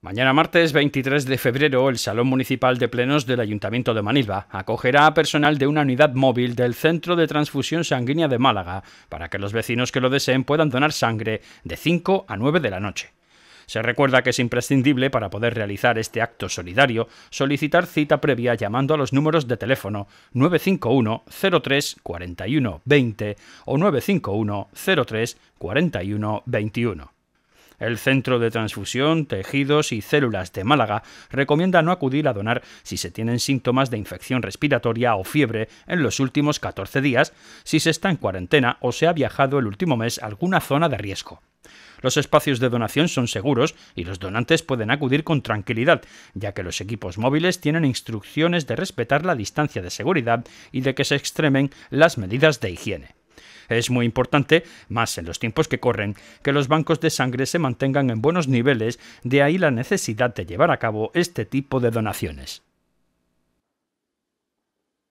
Mañana martes 23 de febrero, el Salón Municipal de Plenos del Ayuntamiento de Manilva acogerá a personal de una unidad móvil del Centro de Transfusión Sanguínea de Málaga para que los vecinos que lo deseen puedan donar sangre de 5 a 9 de la noche. Se recuerda que es imprescindible para poder realizar este acto solidario solicitar cita previa llamando a los números de teléfono 951 03 41 20 o 951 03 41 21. El Centro de Transfusión, Tejidos y Células de Málaga recomienda no acudir a donar si se tienen síntomas de infección respiratoria o fiebre en los últimos 14 días, si se está en cuarentena o se ha viajado el último mes a alguna zona de riesgo. Los espacios de donación son seguros y los donantes pueden acudir con tranquilidad, ya que los equipos móviles tienen instrucciones de respetar la distancia de seguridad y de que se extremen las medidas de higiene. Es muy importante, más en los tiempos que corren, que los bancos de sangre se mantengan en buenos niveles, de ahí la necesidad de llevar a cabo este tipo de donaciones.